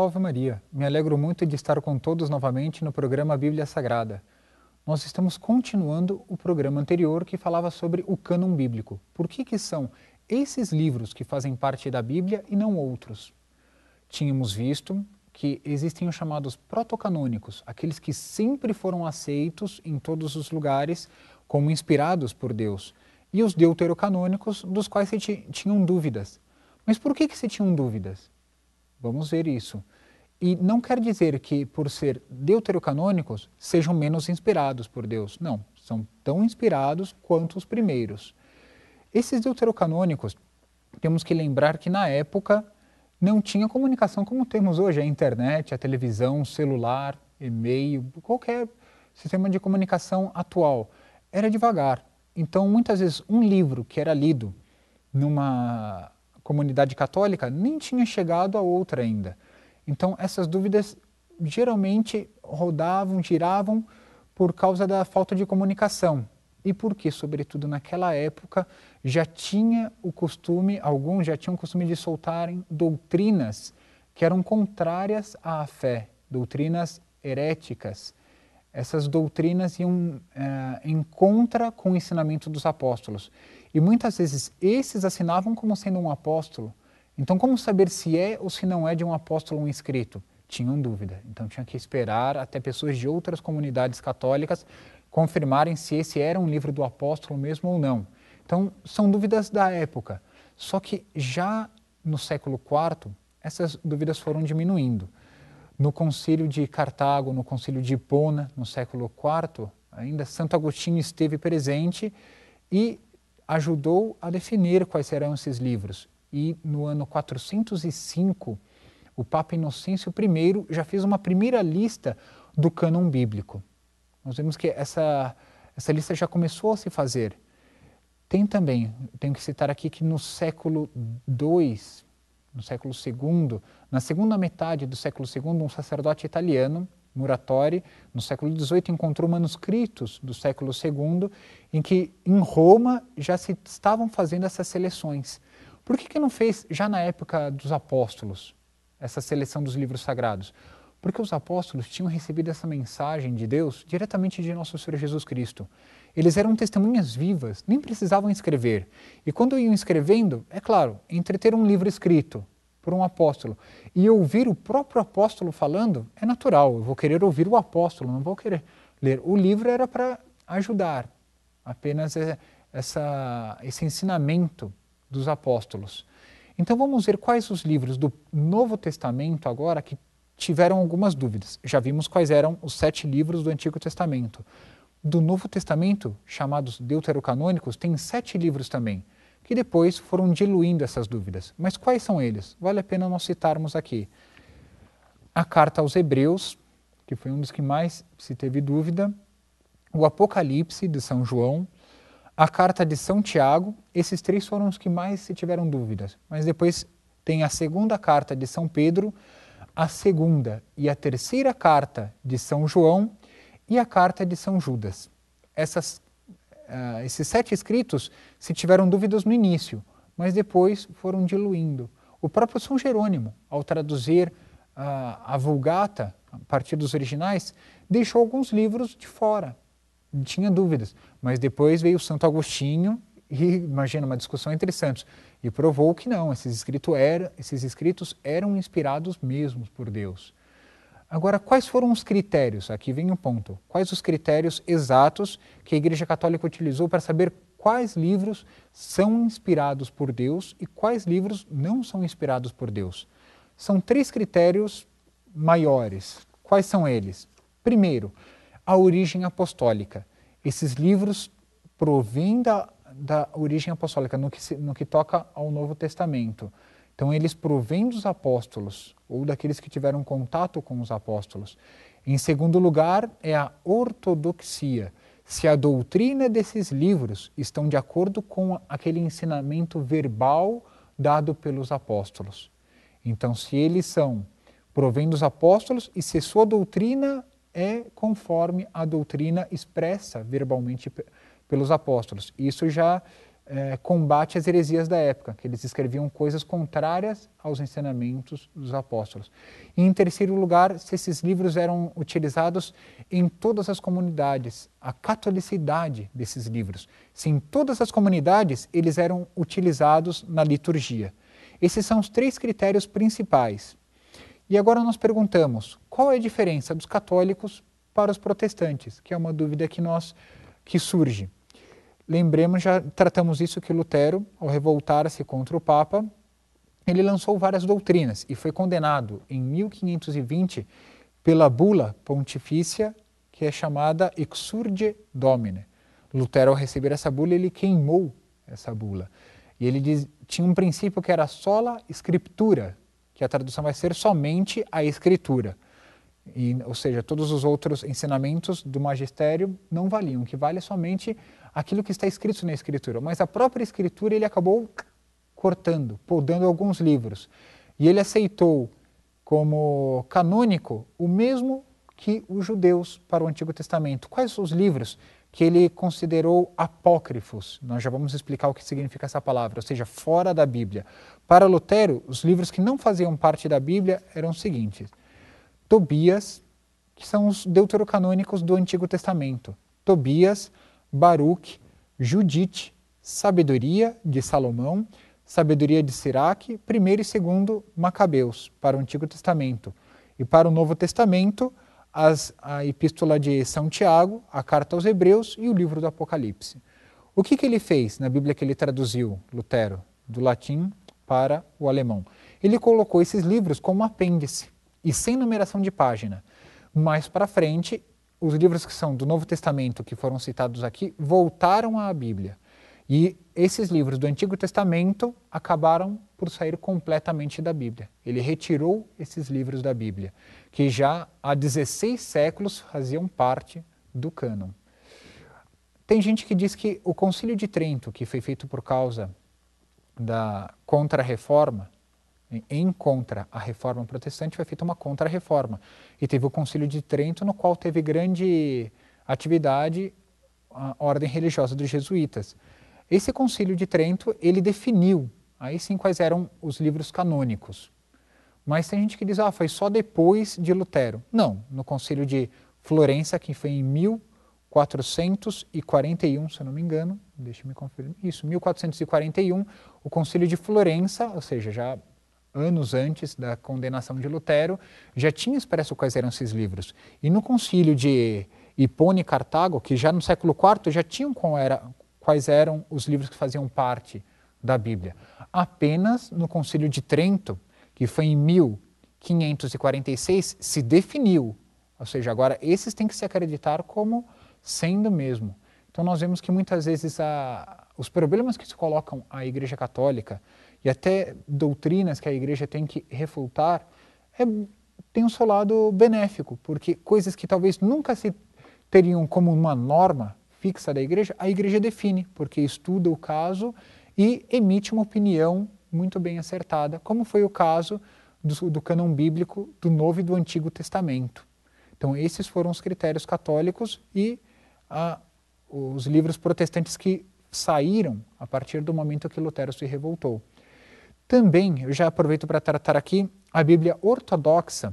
Salve Maria! Me alegro muito de estar com todos novamente no programa Bíblia Sagrada. Nós estamos continuando o programa anterior que falava sobre o cânon bíblico. Por que, que são esses livros que fazem parte da Bíblia e não outros? Tínhamos visto que existem os chamados protocanônicos, aqueles que sempre foram aceitos em todos os lugares como inspirados por Deus, e os deuterocanônicos, dos quais se tinham dúvidas. Mas por que, que se tinham dúvidas? Vamos ver isso. E não quer dizer que, por ser deuterocanônicos, sejam menos inspirados por Deus. Não, são tão inspirados quanto os primeiros. Esses deuterocanônicos, temos que lembrar que na época não tinha comunicação como temos hoje a internet, a televisão, celular, e-mail, qualquer sistema de comunicação atual. Era devagar. Então, muitas vezes, um livro que era lido numa comunidade católica nem tinha chegado a outra ainda. Então, essas dúvidas geralmente rodavam, giravam por causa da falta de comunicação. E porque, sobretudo naquela época, já tinha o costume, alguns já tinham o costume de soltarem doutrinas que eram contrárias à fé, doutrinas heréticas, essas doutrinas iam é, em contra com o ensinamento dos apóstolos. E muitas vezes esses assinavam como sendo um apóstolo. Então, como saber se é ou se não é de um apóstolo um escrito? Tinham dúvida. Então, tinha que esperar até pessoas de outras comunidades católicas confirmarem se esse era um livro do apóstolo mesmo ou não. Então, são dúvidas da época. Só que já no século IV, essas dúvidas foram diminuindo. No concílio de Cartago, no concílio de Hipona, no século IV, ainda Santo Agostinho esteve presente e ajudou a definir quais serão esses livros. E no ano 405, o Papa Inocêncio I já fez uma primeira lista do cânon bíblico. Nós vemos que essa, essa lista já começou a se fazer. Tem também, tenho que citar aqui que no século II, no século II, na segunda metade do século II, um sacerdote italiano, Muratori, no século XVIII, encontrou manuscritos do século II em que em Roma já se estavam fazendo essas seleções. Por que, que não fez já na época dos apóstolos essa seleção dos livros sagrados? Porque os apóstolos tinham recebido essa mensagem de Deus diretamente de nosso Senhor Jesus Cristo. Eles eram testemunhas vivas, nem precisavam escrever. E quando iam escrevendo, é claro, entreter um livro escrito por um apóstolo e ouvir o próprio apóstolo falando é natural. Eu vou querer ouvir o apóstolo, não vou querer ler. O livro era para ajudar, apenas é, essa, esse ensinamento dos apóstolos. Então vamos ver quais os livros do Novo Testamento agora que tiveram algumas dúvidas. Já vimos quais eram os sete livros do Antigo Testamento. Do Novo Testamento, chamados deuterocanônicos, tem sete livros também, que depois foram diluindo essas dúvidas. Mas quais são eles? Vale a pena nós citarmos aqui. A carta aos Hebreus, que foi um dos que mais se teve dúvida, o Apocalipse de São João, a carta de São Tiago, esses três foram os que mais se tiveram dúvidas. Mas depois tem a segunda carta de São Pedro, a segunda e a terceira carta de São João e a carta de São Judas. Essas, uh, esses sete escritos se tiveram dúvidas no início, mas depois foram diluindo. O próprio São Jerônimo, ao traduzir uh, a Vulgata, a partir dos originais, deixou alguns livros de fora. Tinha dúvidas, mas depois veio Santo Agostinho e imagina uma discussão entre santos. E provou que não, esses, escritos eram esses escritos eram inspirados mesmo por Deus. Agora, quais foram os critérios? Aqui vem um ponto. Quais os critérios exatos que a Igreja Católica utilizou para saber quais livros são inspirados por Deus e quais livros não são inspirados por Deus? São três critérios maiores. Quais são eles? Primeiro, a origem apostólica. Esses livros provêm da da origem apostólica, no que, se, no que toca ao Novo Testamento. Então, eles provêm dos apóstolos ou daqueles que tiveram contato com os apóstolos. Em segundo lugar, é a ortodoxia, se a doutrina desses livros estão de acordo com aquele ensinamento verbal dado pelos apóstolos. Então, se eles são provém dos apóstolos e se sua doutrina é conforme a doutrina expressa verbalmente pelos apóstolos. Isso já é, combate as heresias da época, que eles escreviam coisas contrárias aos ensinamentos dos apóstolos. E, em terceiro lugar, se esses livros eram utilizados em todas as comunidades, a catolicidade desses livros. Se em todas as comunidades eles eram utilizados na liturgia. Esses são os três critérios principais. E agora nós perguntamos qual é a diferença dos católicos para os protestantes, que é uma dúvida que nós que surge. Lembremos, já tratamos isso que Lutero, ao revoltar-se contra o Papa, ele lançou várias doutrinas e foi condenado em 1520 pela bula pontifícia que é chamada Exsurge Domine. Lutero, ao receber essa bula, ele queimou essa bula. E ele diz, tinha um princípio que era sola scriptura, que a tradução vai ser somente a escritura. E, ou seja, todos os outros ensinamentos do magistério não valiam, o que vale é somente aquilo que está escrito na Escritura, mas a própria Escritura ele acabou cortando, podando alguns livros. E ele aceitou como canônico o mesmo que os judeus para o Antigo Testamento. Quais os livros que ele considerou apócrifos? Nós já vamos explicar o que significa essa palavra, ou seja, fora da Bíblia. Para Lutero, os livros que não faziam parte da Bíblia eram os seguintes: Tobias, que são os deuterocanônicos do Antigo Testamento. Tobias, Baruch, Judite, Sabedoria de Salomão, Sabedoria de Siraque, primeiro e segundo Macabeus para o Antigo Testamento. E para o Novo Testamento, as, a Epístola de São Tiago, a Carta aos Hebreus e o livro do Apocalipse. O que, que ele fez na Bíblia que ele traduziu, Lutero, do latim para o alemão? Ele colocou esses livros como apêndice e sem numeração de página. Mais para frente, os livros que são do Novo Testamento, que foram citados aqui, voltaram à Bíblia. E esses livros do Antigo Testamento acabaram por sair completamente da Bíblia. Ele retirou esses livros da Bíblia, que já há 16 séculos faziam parte do cânon. Tem gente que diz que o Concílio de Trento, que foi feito por causa da Contra-Reforma, em contra a reforma protestante, foi feita uma contra-reforma. E teve o Concílio de Trento, no qual teve grande atividade a ordem religiosa dos jesuítas. Esse Concílio de Trento, ele definiu, aí sim, quais eram os livros canônicos. Mas tem gente que diz, ah, foi só depois de Lutero. Não, no Concílio de Florença, que foi em 1441, se eu não me engano, deixa eu me confirmar, isso, 1441, o Concílio de Florença, ou seja, já anos antes da condenação de Lutero, já tinha expresso quais eram esses livros. E no concílio de Hipona e Cartago, que já no século IV já tinham era, quais eram os livros que faziam parte da Bíblia. Apenas no concílio de Trento, que foi em 1546, se definiu. Ou seja, agora esses têm que se acreditar como sendo mesmo. Então nós vemos que muitas vezes a, os problemas que se colocam à Igreja Católica e até doutrinas que a igreja tem que refutar, é, tem um seu lado benéfico, porque coisas que talvez nunca se teriam como uma norma fixa da igreja, a igreja define, porque estuda o caso e emite uma opinião muito bem acertada, como foi o caso do, do bíblico do Novo e do Antigo Testamento. Então, esses foram os critérios católicos e ah, os livros protestantes que saíram a partir do momento que Lutero se revoltou. Também, eu já aproveito para tratar aqui a Bíblia ortodoxa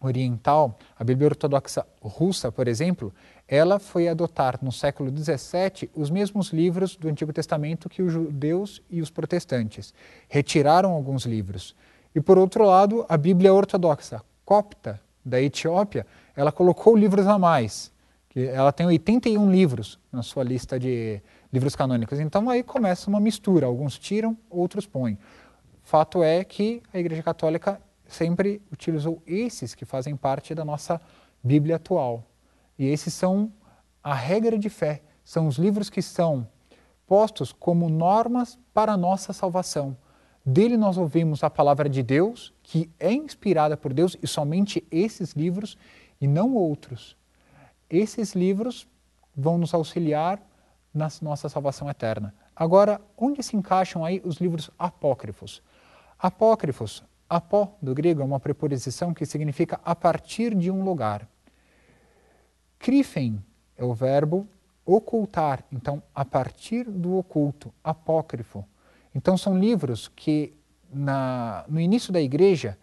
oriental, a Bíblia ortodoxa russa, por exemplo, ela foi adotar no século XVII os mesmos livros do Antigo Testamento que os judeus e os protestantes. Retiraram alguns livros. E por outro lado, a Bíblia ortodoxa copta da Etiópia, ela colocou livros a mais. Que ela tem 81 livros na sua lista de livros canônicos. Então aí começa uma mistura, alguns tiram, outros põem. Fato é que a Igreja Católica sempre utilizou esses que fazem parte da nossa Bíblia atual. E esses são a regra de fé, são os livros que são postos como normas para a nossa salvação. Dele nós ouvimos a palavra de Deus, que é inspirada por Deus, e somente esses livros e não outros. Esses livros vão nos auxiliar na nossa salvação eterna. Agora, onde se encaixam aí os livros apócrifos? Apócrifos, apó do grego é uma preposição que significa a partir de um lugar. Crifen é o verbo ocultar, então a partir do oculto, apócrifo. Então são livros que na, no início da igreja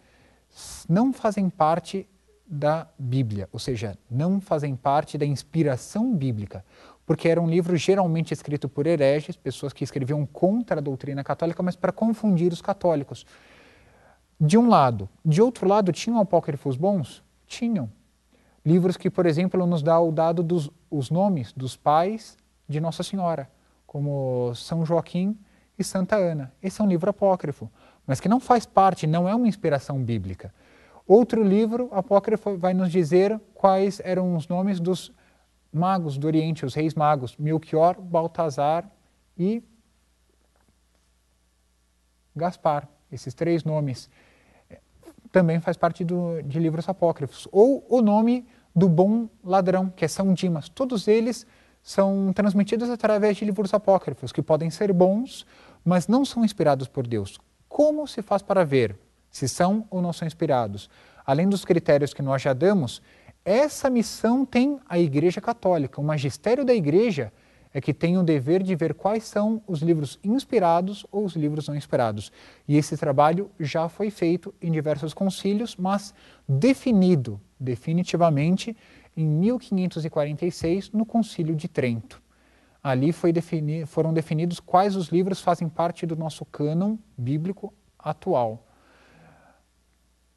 não fazem parte da Bíblia, ou seja, não fazem parte da inspiração bíblica porque era um livro geralmente escrito por hereges, pessoas que escreviam contra a doutrina católica, mas para confundir os católicos. De um lado. De outro lado, tinham apócrifos bons? Tinham. Livros que, por exemplo, nos dá o dado dos os nomes dos pais de Nossa Senhora, como São Joaquim e Santa Ana. Esse é um livro apócrifo, mas que não faz parte, não é uma inspiração bíblica. Outro livro apócrifo vai nos dizer quais eram os nomes dos magos do Oriente, os reis magos, Melchior, Baltazar e Gaspar. Esses três nomes eh, também faz parte do, de livros apócrifos. Ou o nome do bom ladrão, que é São Dimas. Todos eles são transmitidos através de livros apócrifos, que podem ser bons, mas não são inspirados por Deus. Como se faz para ver se são ou não são inspirados? Além dos critérios que nós já damos, essa missão tem a Igreja Católica. O magistério da Igreja é que tem o dever de ver quais são os livros inspirados ou os livros não inspirados. E esse trabalho já foi feito em diversos concílios, mas definido definitivamente em 1546 no Concílio de Trento. Ali defini foram definidos quais os livros fazem parte do nosso cânon bíblico atual.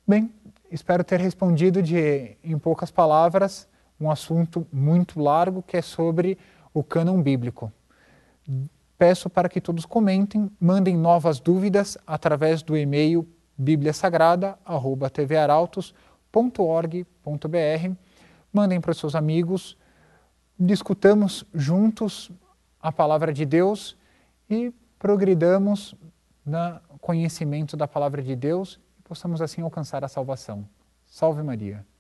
Bem, espero ter respondido de, em poucas palavras, um assunto muito largo que é sobre o cânon bíblico. Peço para que todos comentem, mandem novas dúvidas através do e-mail bibliasagrada.tvarautos.org.br. Mandem para os seus amigos, discutamos juntos a palavra de Deus e progridamos no conhecimento da palavra de Deus possamos assim alcançar a salvação. Salve Maria!